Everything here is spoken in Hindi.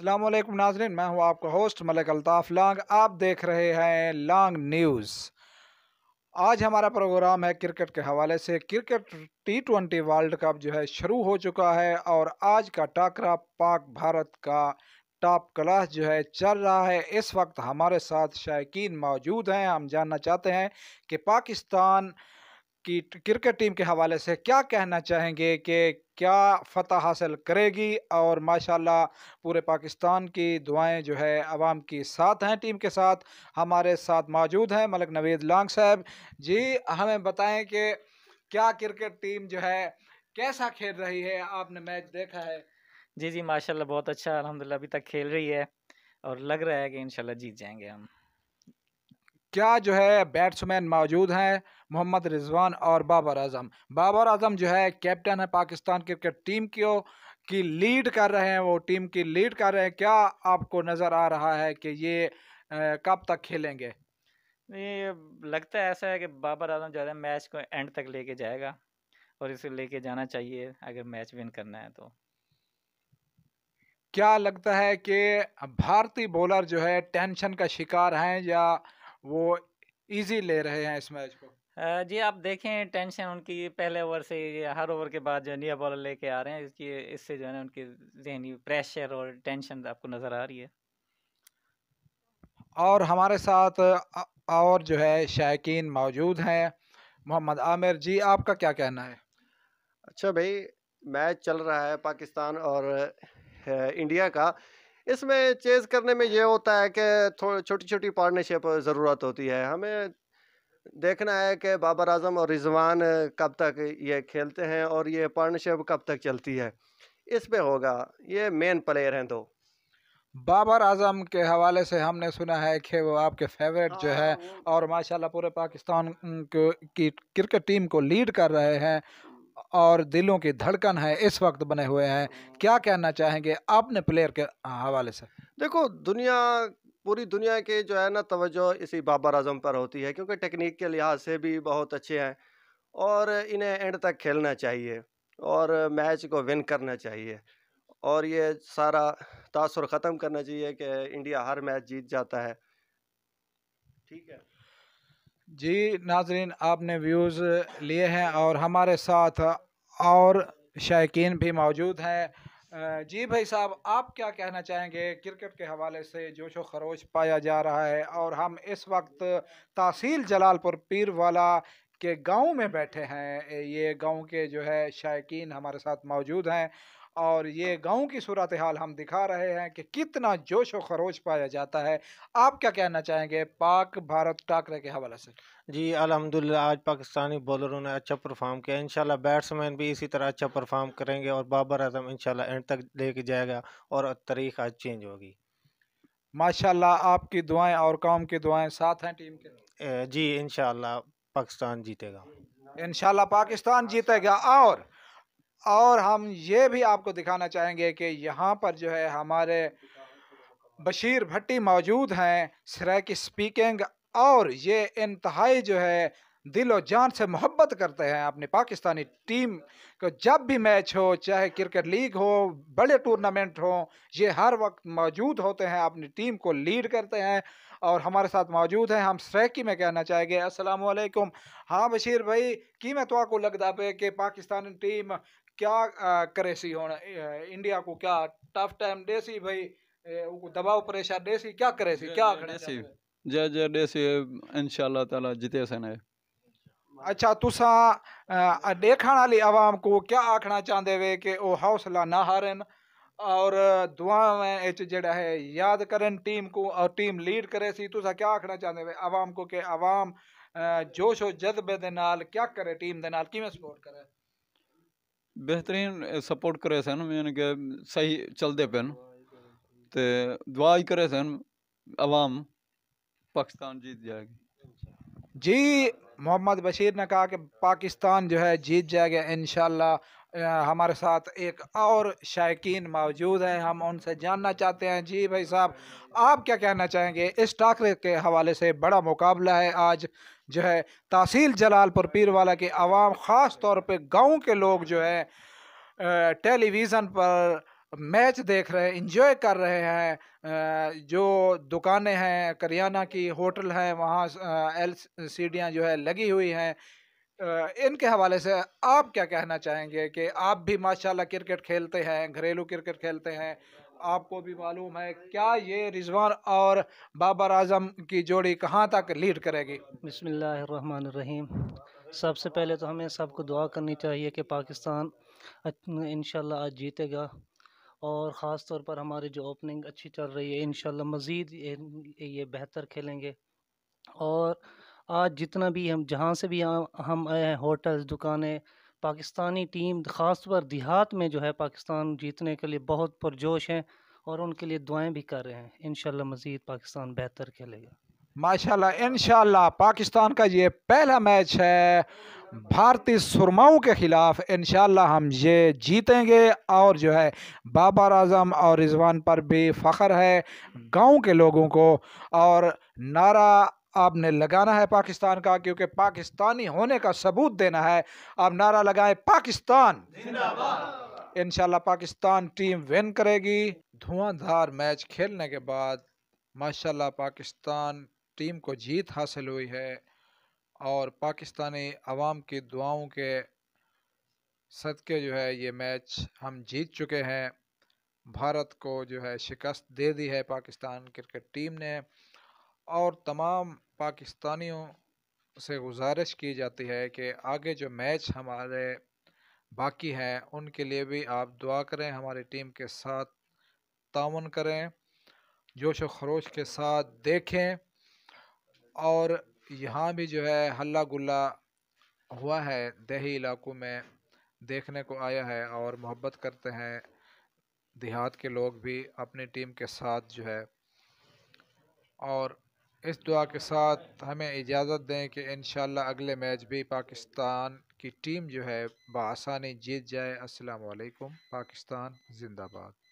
अल्लाम नाजरन मैं हूं आपका होस्ट मलिक अल्ताफ़ लांग आप देख रहे हैं लांग न्यूज़ आज हमारा प्रोग्राम है क्रिकेट के हवाले से cricket T twenty world cup जो है शुरू हो चुका है और आज का टाकरा पाक भारत का टॉप क्लास जो है चल रहा है इस वक्त हमारे साथ शायकीन मौजूद हैं हम जानना चाहते हैं कि पाकिस्तान की क्रिकेट टीम के हवाले से क्या कहना चाहेंगे कि क्या फतह हासिल करेगी और माशाल्लाह पूरे पाकिस्तान की दुआएं जो है आवाम की साथ हैं टीम के साथ हमारे साथ मौजूद हैं मलक नवीद लांग साहब जी हमें बताएं कि क्या क्रिकेट टीम जो है कैसा खेल रही है आपने मैच देखा है जी जी माशाल्लाह बहुत अच्छा अलहमदिल्ला अभी तक खेल रही है और लग रहा है कि इन जीत जाएंगे हम क्या जो है बैट्समैन मौजूद हैं मोहम्मद रिजवान और बाबर आजम बाबर आजम जो है कैप्टन है पाकिस्तान क्रिकेट टीम की की लीड कर रहे हैं वो टीम की लीड कर रहे हैं क्या आपको नज़र आ रहा है कि ये कब तक खेलेंगे ये लगता है ऐसा है कि बाबर आजम है मैच को एंड तक लेके जाएगा और इसे लेके जाना चाहिए अगर मैच विन करना है तो क्या लगता है कि भारतीय बॉलर जो है टेंशन का शिकार हैं या वो इजी ले रहे हैं इस मैच को जी आप देखें टेंशन उनकी पहले ओवर से हर ओवर के बाद जो है नया बॉलर लेके आ रहे हैं इसकी इससे जो है ना उनकी जहनी प्रेशर और टेंशन आपको नज़र आ रही है और हमारे साथ और जो है शायकीन मौजूद हैं मोहम्मद आमिर जी आपका क्या कहना है अच्छा भाई मैच चल रहा है पाकिस्तान और इंडिया का इसमें चेज करने में यह होता है कि छोटी छोटी पार्टनरशिप ज़रूरत होती है हमें देखना है कि बाबर आजम और रिजवान कब तक ये खेलते हैं और ये पार्टनरशिप कब तक चलती है इस पे होगा ये मेन प्लेयर हैं दो बाबर आजम के हवाले से हमने सुना है कि वो आपके फेवरेट जो है हाँ, और माशाल्लाह पूरे पाकिस्तान की क्रिकेट टीम को लीड कर रहे हैं और दिलों की धड़कन है इस वक्त बने हुए हैं क्या कहना चाहेंगे आपने प्लेयर के हवाले से देखो दुनिया पूरी दुनिया के जो है ना तवज्जो इसी बाबर आजम पर होती है क्योंकि टेक्निक के लिहाज से भी बहुत अच्छे हैं और इन्हें एंड तक खेलना चाहिए और मैच को विन करना चाहिए और ये सारा तासर ख़त्म करना चाहिए कि इंडिया हर मैच जीत जाता है ठीक है जी नाजरीन आपने व्यूज़ लिए हैं और हमारे साथ और शायक भी मौजूद हैं जी भाई साहब आप क्या कहना चाहेंगे क्रिकेट के हवाले से जोशो खरोश पाया जा रहा है और हम इस वक्त तहसील जलालपुर पीर वाला के गांव में बैठे हैं ये गांव के जो है शायक हमारे साथ मौजूद हैं और ये गांव की सूरत हाल हम दिखा रहे हैं कि कितना जोश व खरोश पाया जाता है आप क्या कहना चाहेंगे पाक भारत टाकरे के हवाले से जी अलहमदिल्ला आज पाकिस्तानी बॉलरों ने अच्छा परफॉर्म किया इंशाल्लाह बैट्समैन भी इसी तरह अच्छा परफॉर्म करेंगे और बाबर आजम इंशाल्लाह एंड तक लेके जाएगा और तारीख आज चेंज होगी माशा आपकी दुआएँ और कौम की दुआएं साथ हैं टीम के जी इनशाला पाकिस्तान जीतेगा इंशाल्लाह पाकिस्तान जीतेगा और और हम ये भी आपको दिखाना चाहेंगे कि यहाँ पर जो है हमारे बशीर भट्टी मौजूद हैं सराय की स्पीकिंग और ये इंतहाई जो है दिल और जान से मोहब्बत करते हैं अपनी पाकिस्तानी टीम को जब भी मैच हो चाहे क्रिकेट लीग हो बड़े टूर्नामेंट हो ये हर वक्त मौजूद होते हैं अपनी टीम को लीड करते हैं और हमारे साथ मौजूद हैं हम सैकी में कहना चाहेंगे अस्सलाम हाँ बशीर भाई की मैं तो लगता पे कि पाकिस्तानी टीम क्या करे सी हूँ इंडिया को क्या टफ टाइम दे सी भाई दबाव प्रेशर दे सी क्या करे सी क्या खड़े सी जय जय दे सी इंशाल्लाह ताला जीते सन अच्छा तुसा देखने वाली आवाम को क्या आखना चाहते वे कि वो हौसला ना हारन और दुआ में जड़ा है याद करें टीम को और टीम लीड करे सी तुसा क्या आखना चाहते वे आवाम को कि आवाम जोश और जज्बे दे नाल क्या करे टीम के नाल किमें सपोर्ट करे बेहतरीन सपोर्ट करे सन यानी कि सही चलते पे तो दुआ ही करे सन आवाम पाकिस्तान जीत जाएगी जी मोहम्मद बशीर ने कहा कि पाकिस्तान जो है जीत जाएगा इन हमारे साथ एक और शायकीन मौजूद हैं हम उनसे जानना चाहते हैं जी भाई साहब आप क्या कहना चाहेंगे इस टाकरे के हवाले से बड़ा मुकाबला है आज जो है तहसील जलालपुर पीर वाला के आवाम ख़ास तौर पे गांव के लोग जो है टेलीविज़न पर मैच देख रहे हैं इंजॉय कर रहे हैं जो दुकानें हैं करियाना की होटल हैं वहाँ एल डियाँ जो है लगी हुई हैं इनके हवाले से आप क्या कहना चाहेंगे कि आप भी माशाल्लाह क्रिकेट खेलते हैं घरेलू क्रिकेट खेलते हैं आपको भी मालूम है क्या ये रिजवान और बाबर आजम की जोड़ी कहाँ तक लीड करेगी बसमीम सबसे पहले तो हमें सबको दुआ करनी चाहिए कि पाकिस्तान इन आज जीतेगा और ख़ास तौर पर हमारी जो ओपनिंग अच्छी चल रही है इन मज़ीद ये, ये बेहतर खेलेंगे और आज जितना भी हम जहाँ से भी हम आए हैं होटल्स दुकानें पाकिस्तानी टीम ख़ास तौर देहात में जो है पाकिस्तान जीतने के लिए बहुत पुरजोश हैं और उनके लिए दुआएं भी कर रहे हैं इन मज़ीद पाकिस्तान बेहतर खेलेगा माशाल्लाह इनशाला पाकिस्तान का ये पहला मैच है भारतीय सुरमाओं के ख़िलाफ़ इन हम ये जीतेंगे और जो है बाबर आजम और रिजवान पर भी फ़ख्र है गांव के लोगों को और नारा आपने लगाना है पाकिस्तान का क्योंकि पाकिस्तानी होने का सबूत देना है आप नारा लगाएं पाकिस्तान इनशाला पाकिस्तान टीम विन करेगी धुआंधार मैच खेलने के बाद माशाल्लाह पाकिस्तान टीम को जीत हासिल हुई है और पाकिस्तानी अवाम की दुआओं के सदके जो है ये मैच हम जीत चुके हैं भारत को जो है शिकस्त दे दी है पाकिस्तान क्रिकेट टीम ने और तमाम पाकिस्तानियों से गुजारिश की जाती है कि आगे जो मैच हमारे बाकी हैं उनके लिए भी आप दुआ करें हमारी टीम के साथ तावन करें जोश व खरोश के साथ देखें और यहाँ भी जो है हल्ला गुल्ला हुआ है दही इलाकों में देखने को आया है और मोहब्बत करते हैं देहात के लोग भी अपनी टीम के साथ जो है और इस दुआ के साथ हमें इजाज़त दें कि इन अगले मैच भी पाकिस्तान की टीम जो है बसानी जीत जाए असलकम पाकिस्तान जिंदाबाद